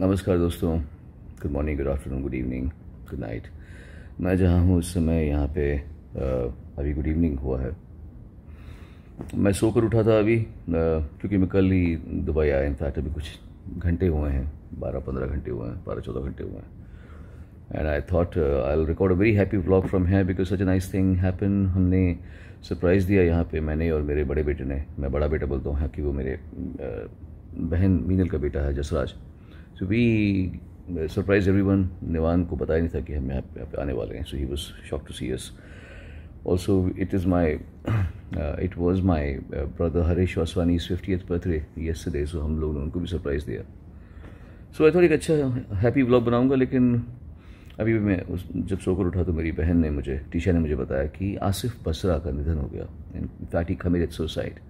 नमस्कार दोस्तों good morning good afternoon good evening good night मैं जहाँ हूँ उस समय यहाँ पे अभी गुड इवनिंग हुआ है मैं सोकर उठा था अभी क्योंकि मैं कल ही दुबई आया इनफैक्ट अभी कुछ घंटे हुए हैं बारह पंद्रह घंटे हुए हैं बारह चौदह घंटे हुए हैं and I thought I will record a very happy vlog from है because such a nice thing happen हमने सरप्राइज़ दिया यहाँ पे मैंने और मेरे बड़े बेटे ने मैं बड़ा बेटा बोलता हूँ कि वो मेरे बहन मीनल का बेटा है Jasraj so we surprise everyone Nivaan को पता ही नहीं था कि हम यहाँ पे, पे आने वाले हैं so he was shock to see as also it is my it was my brother Harish Vaswani fifty eighth birthday day so हम लोगों ने उनको भी सरप्राइज़ दिया सो आई थोड़ा एक अच्छा हैप्पी ब्लॉग बनाऊंगा लेकिन अभी भी मैं उस जब सोकर उठा तो मेरी बहन ने मुझे टीशा ने मुझे बताया कि आसिफ बसरा का निधन हो गया in fact he it suicide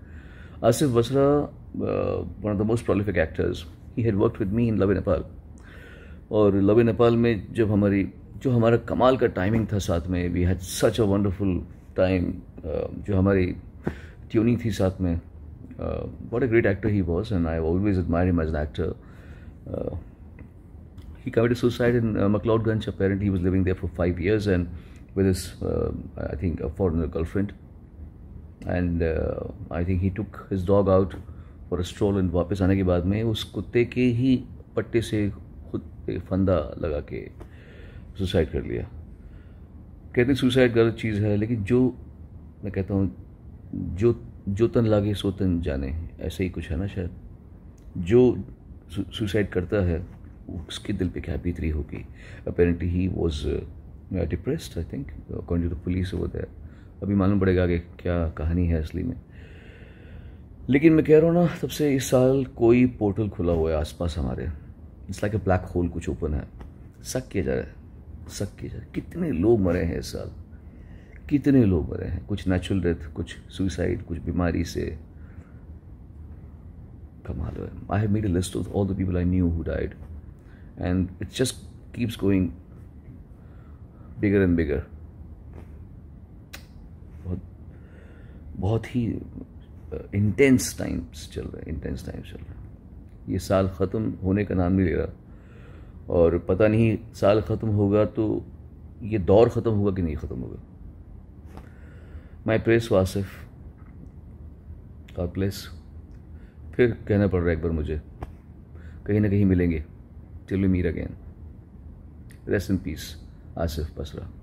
Asif Basra, uh, one of the most prolific actors, he had worked with me in Love Nepal. और लव नेपाल में जब हमारी जो हमारा कमाल का टाइमिंग था साथ में we had such a wonderful time जो हमारी ट्यूनिंग थी साथ में what a great actor he was and I always admire him as an actor he committed suicide in uh, McLeodgunge. Apparently, he was living there for five years and with his, uh, I think, a foreigner girlfriend. And I think he took his dog out for a stroll एंड वापस आने के बाद में उस कुत्ते के ही पट्टे से खुद पे फंदा लगा के सुसाइड कर लिया कहते हैं सुसाइड गलत चीज़ है लेकिन जो मैं कहता हूँ जो जो तन लागे सो तन जाने ऐसे ही कुछ है ना शायद जो सुसाइड करता है उसके दिल पे क्या बीतरी होगी apparently he was depressed I think according to the police वो दैट अभी मालूम पड़ेगा कि क्या कहानी है असली में लेकिन मैं कह रहा हूँ ना तब से इस साल कोई पोर्टल खुला हुआ है आसपास हमारे it's like a black hole कुछ ओपन है सक किया जा रहा है सक किया जा रहा है कितने लोग मरे हैं इस साल कितने लोग मरे हैं कुछ नेचुरल डेथ कुछ सुइसाइड कुछ बीमारी से कमाल है I have made a list of all the people I knew who died and it's just keeps going bigger and bigger बहुत ही इंटेंस टाइम्स चल रहे हैं इंटेंस टाइम्स चल रहा है ये साल ख़त्म होने का नाम नहीं ले रहा और पता नहीं साल ख़त्म होगा तो ये दौर ख़त्म होगा कि नहीं ख़त्म होगा my press Wasif God bless फिर कहना पड़ रहा है एक बार मुझे कहीं ना कहीं मिलेंगे चलो मीरा again rest in peace Asif Basra